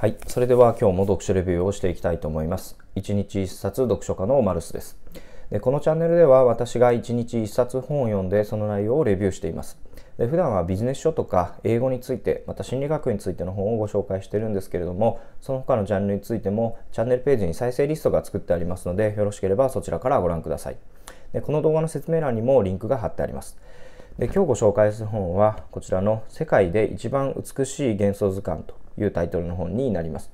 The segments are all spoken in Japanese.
はい。それでは今日も読書レビューをしていきたいと思います。1日1冊読書家のマルスです。でこのチャンネルでは私が1日1冊本を読んでその内容をレビューしています。で普段はビジネス書とか英語について、また心理学についての本をご紹介してるんですけれども、その他のジャンルについてもチャンネルページに再生リストが作ってありますので、よろしければそちらからご覧ください。でこの動画の説明欄にもリンクが貼ってあります。で今日ご紹介する本はこちらの「世界で一番美しい幻想図鑑」というタイトルの本になります。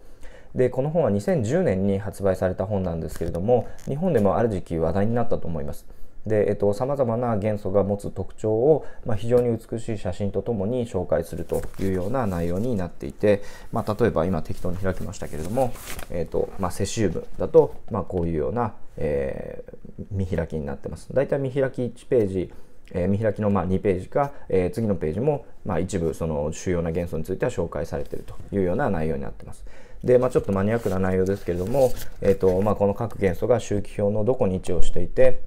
でこの本は2010年に発売された本なんですけれども日本でもある時期話題になったと思います。で、えっと、様々な元素が持つ特徴を、まあ、非常に美しい写真とともに紹介するというような内容になっていて、まあ、例えば今適当に開きましたけれども、えっとまあ、セシウムだと、まこういうような、えー、見開きになってます。だいたい見開き1ページえ見開きのま2ページか、え次のページもま一部その主要な元素については紹介されているというような内容になってます。で、まあ、ちょっとマニアックな内容ですけれども、えーとまあ、この各元素が周期表のどこに位置をしていて、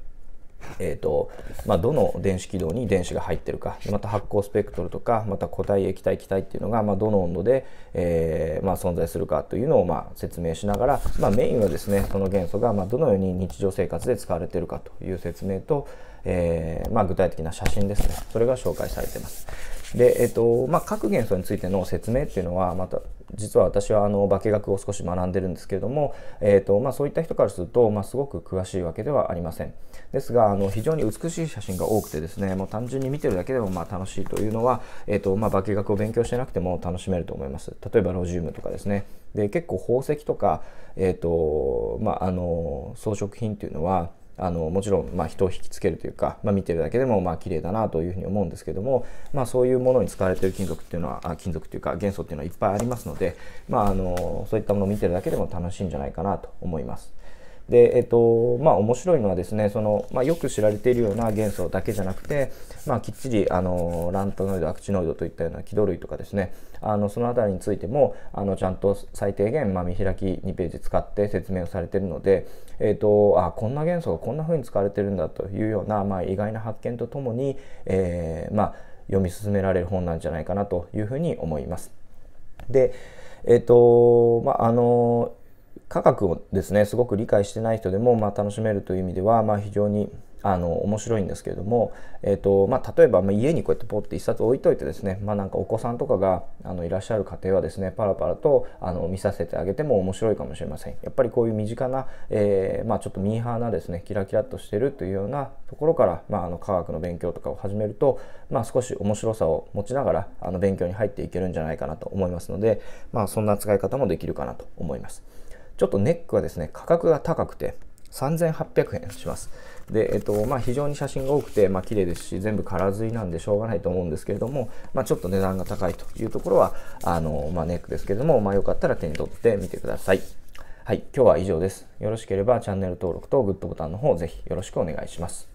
えーとまあ、どの電子軌道に電子が入ってるかまた発光スペクトルとかまた固体液体気体っていうのが、まあ、どの温度で、えー、まあ、存在するかというのを、ま説明しながら、まメインはですねその元素が、まどのように日常生活で使われてるかという説明と、えー、ま具体的な写真ですねそれが紹介されてます。で、えーとまあ、各元素についての説明っていうのはまた実は私はあの化学を少し学んでるんですけれども、えーとまあ、そういった人からすると、まあ、すごく詳しいわけではありませんですがあの非常に美しい写真が多くてですねもう単純に見てるだけでもまあ楽しいというのは、えーとまあ、化学を勉強してなくても楽しめると思います例えばロジウムとかですねで結構宝石とか、えーとまあの装飾品っていうのはあのもちろんま人を引きつけるというか、まあ、見てるだけでもまあ綺麗だなというふうに思うんですけども、まあ、そういうものに使われてる金属っていうのは金属っていうか元素っていうのはいっぱいありますので、まあ、あのそういったものを見てるだけでも楽しいんじゃないかなと思います。で、えっと、まあ面白いのはですね、その、まあ、よく知られているような元素だけじゃなくて、まあ、きっちり、あの、ランタノイド、アクチノイドといったような気土類とかですね、あの、その辺りについても、あの、ちゃんと最低限、まあ、見開き2ページ使って説明をされているので、えっと、あ、こんな元素がこんな風に使われてるんだというような、まあ、意外な発見とともに、えー、まあ、読み進められる本なんじゃないかなというふうに思います。で、えっと、まあ、あの、価格をですねすごく理解してない人でも、まあ、楽しめるという意味では、まあ、非常にあの面白いんですけれども、えーとまあ、例えば、まあ、家にこうやってポッて1冊置いといてですね、まあ、なんかお子さんとかがあのいらっしゃる家庭はですねパラパラとあの見させてあげても面白いかもしれませんやっぱりこういう身近な、えー、まあ、ちょっとミーハーなですねキラキラっとしてるというようなところから、まあ、の科学の勉強とかを始めると、ま少し面白さを持ちながらあの勉強に入っていけるんじゃないかなと思いますので、まあ、そんな使い方もできるかなと思います。ちょっとネックはですね、価格が高くて、3800円します。で、えっと、まあ、非常に写真が多くて、まあ、綺麗ですし、全部空吸いなんでしょうがないと思うんですけれども、まあ、ちょっと値段が高いというところは、あの、まあ、ネックですけれども、まあ、よかったら手に取ってみてください。はい、今日は以上です。よろしければチャンネル登録とグッドボタンの方、ぜひよろしくお願いします。